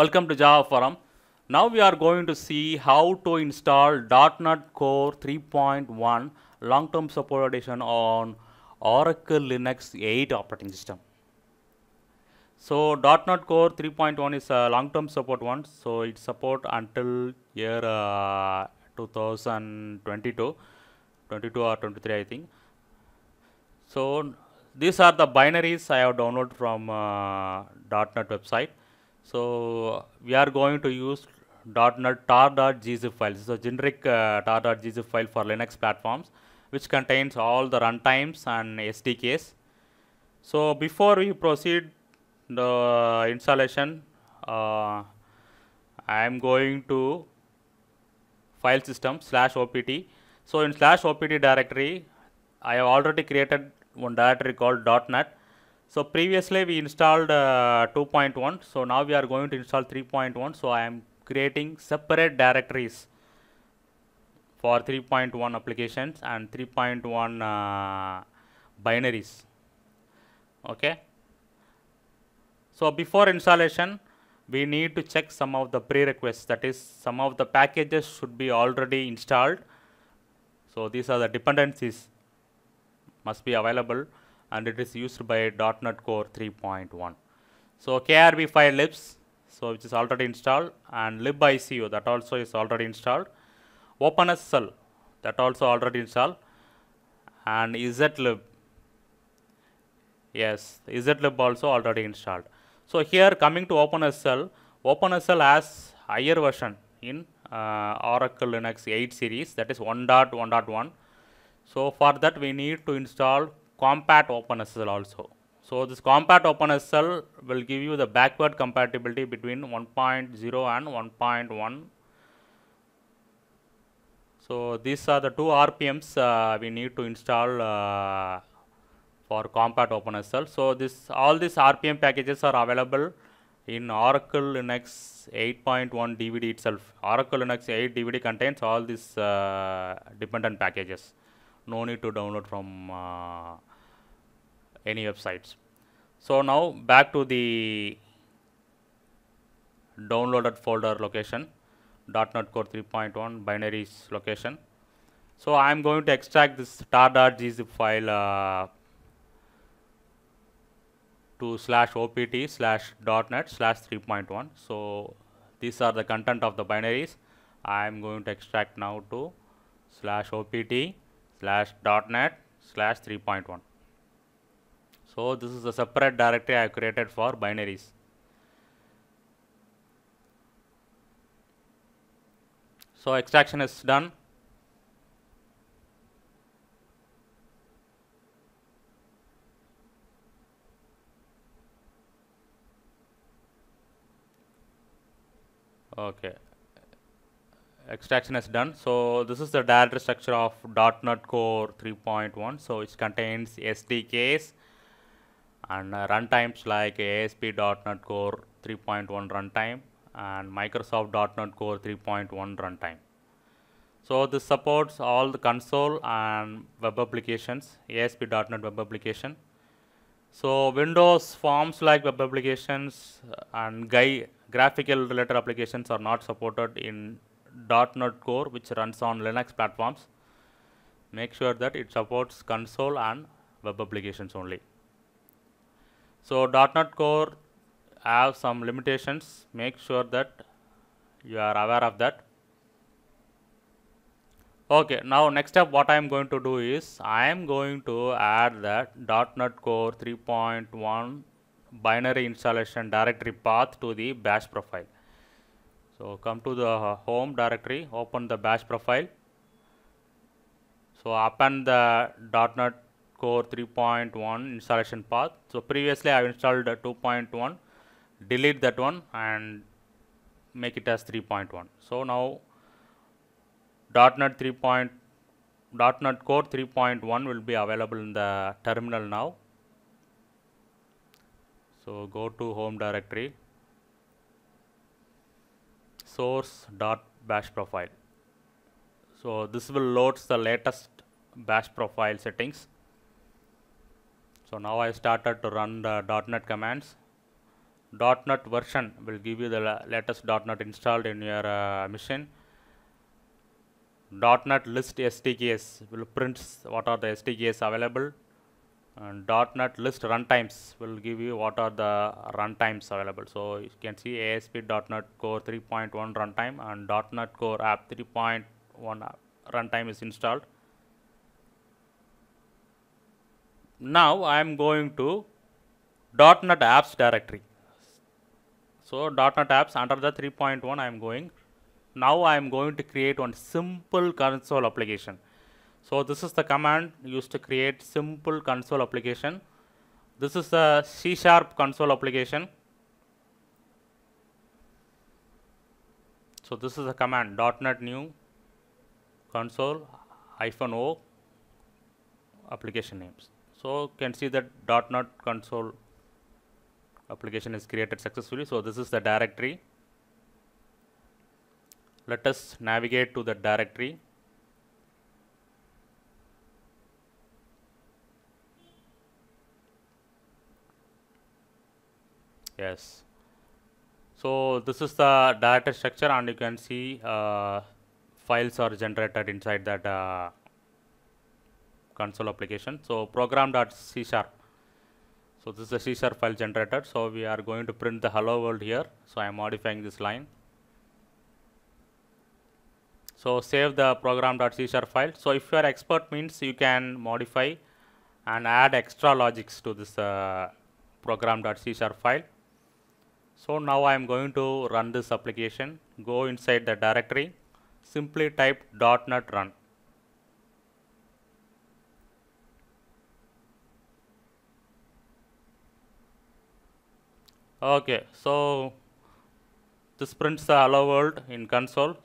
Welcome to Java Forum. Now we are going to see how to install .NET Core 3.1 long-term support edition on Oracle Linux 8 operating system. So .NET Core 3.1 is a long-term support one. So it support until year uh, 2022, 22 or 23 I think. So these are the binaries I have downloaded from uh, .NET website. So we are going to use .NET tar.gz file. This is a generic uh, file for Linux platforms, which contains all the runtimes and SDKs. So before we proceed the installation, uh, I am going to file system slash opt. So in slash opt directory, I have already created one directory called .NET so, previously we installed uh, 2.1. So, now we are going to install 3.1. So, I am creating separate directories for 3.1 applications and 3.1 uh, binaries. Okay. So, before installation we need to check some of the prerequisites that is some of the packages should be already installed. So, these are the dependencies must be available and it is used by .NET Core 3.1. So KRB5 libs, so which is already installed, and libicu that also is already installed, OpenSSL that also already installed, and zlib. Yes, zlib also already installed. So here coming to OpenSSL, OpenSSL has higher version in uh, Oracle Linux 8 series that is 1.1.1. So for that we need to install compact OpenSSL also. So this compact OpenSSL will give you the backward compatibility between 1.0 and 1.1. So these are the two RPMs uh, we need to install uh, for compact OpenSSL. So this all these RPM packages are available in Oracle Linux 8.1 DVD itself. Oracle Linux 8 DVD contains all these uh, dependent packages no need to download from uh, any websites so now back to the downloaded folder location .NET Core 3.1 binaries location. So I am going to extract this tar.gz file uh, to slash opt slash .NET slash 3.1. So these are the content of the binaries. I am going to extract now to slash opt slash dot net slash 3.1. So, this is a separate directory I have created for binaries. So, extraction is done. Okay, extraction is done. So this is the directory structure of .NET Core 3.1. So it contains SDKs and uh, runtimes like ASP.NET Core 3.1 runtime and Microsoft.NET Core 3.1 runtime. So this supports all the console and web applications, ASP.NET web application. So Windows forms like web applications and GUI graphical related applications are not supported in .NET Core which runs on Linux platforms. Make sure that it supports console and web applications only. So .NET Core have some limitations. Make sure that you are aware of that. Okay, now next step what I am going to do is I am going to add that .NET Core 3.1 binary installation directory path to the bash profile. So, come to the home directory, open the bash profile. So, append the .NET Core 3.1 installation path. So, previously I installed 2.1, delete that one and make it as 3.1. So, now .NET 3.1 .NET Core 3.1 will be available in the terminal now. So, go to home directory, source dot bash profile. So this will load the latest bash profile settings. So now I started to run the .NET commands. .NET version will give you the latest .NET installed in your uh, machine. .NET list SDKs will print what are the SDKs available and .NET list runtimes will give you what are the runtimes available. So you can see ASP.NET Core 3.1 runtime and .NET Core App 3.1 runtime is installed. Now I am going to .NET Apps directory. So .NET Apps under the 3.1 I am going. Now I am going to create one simple console application. So this is the command used to create simple console application. This is C sharp console application. So this is the command .NET new console hyphen o application names. So can see that .NET console application is created successfully. So this is the directory. Let us navigate to the directory. yes. So, this is the data structure and you can see uh, files are generated inside that uh, console application. So, program.c sharp. So, this is a C sharp file generated. So, we are going to print the hello world here. So, I am modifying this line. So, save the program.c sharp file. So, if you are expert means you can modify and add extra logics to this uh, program.c sharp file. So now I am going to run this application. Go inside the directory. Simply type .NET run. Okay, so this prints the hello world in console.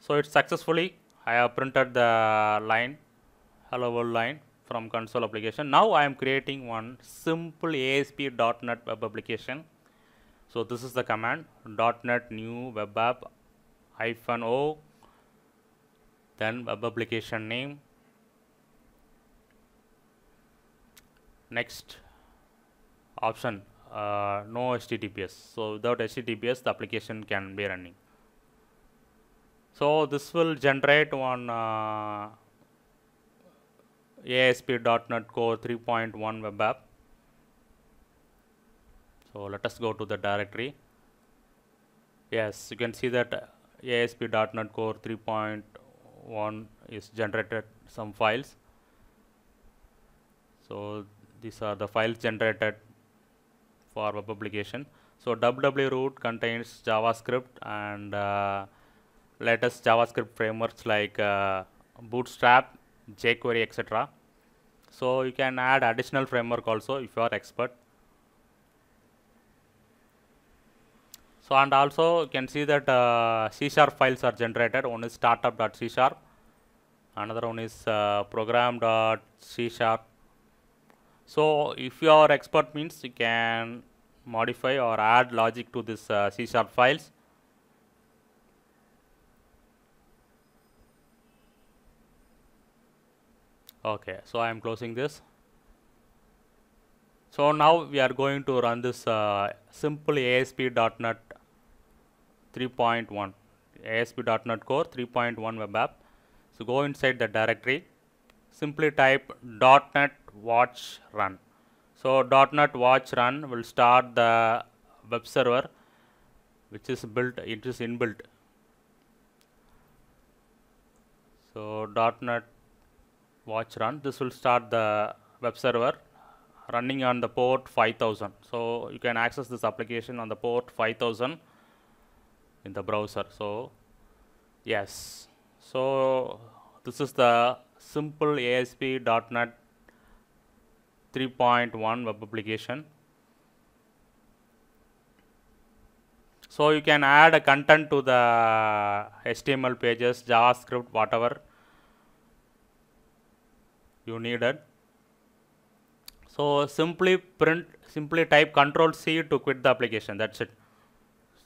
So it successfully I have printed the line, hello world line from console application. Now I am creating one simple ASP.NET web application so, this is the command .NET new web app hyphen o then web application name next option uh, no HTTPS. So, without HTTPS the application can be running. So, this will generate one uh, ASP.NET Core 3.1 web app so let us go to the directory yes you can see that ASP.NET Core 3.1 is generated some files so these are the files generated for our publication so ww root contains javascript and uh, latest javascript frameworks like uh, bootstrap jquery etc so you can add additional framework also if you are expert So, and also you can see that uh, C sharp files are generated, one is startup.c sharp, another one is uh, program.c sharp. So, if you are expert means you can modify or add logic to this uh, C sharp files. Okay, so I am closing this. So now we are going to run this uh, simple ASP.NET 3.1 ASP.NET Core 3.1 Web App. So go inside the directory, simply type .NET watch run. So .NET watch run will start the web server which is built, it is inbuilt. So .NET watch run, this will start the web server running on the port 5000. So you can access this application on the port 5000 in the browser. So yes, so this is the simple ASP.NET 3.1 web application. So you can add a content to the HTML pages, JavaScript, whatever you needed. So simply print, simply type control C to quit the application. That's it.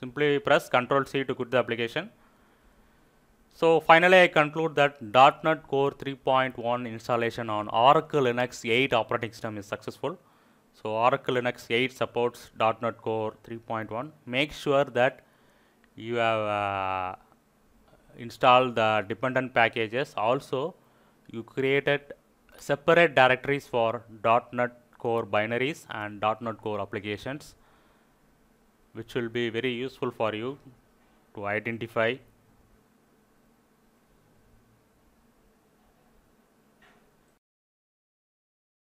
Simply press Ctrl C to quit the application. So finally I conclude that .NET Core 3.1 installation on Oracle Linux 8 operating system is successful. So Oracle Linux 8 supports .NET Core 3.1. Make sure that you have uh, installed the dependent packages. Also you created separate directories for .NET Core binaries and .NET Core applications which will be very useful for you to identify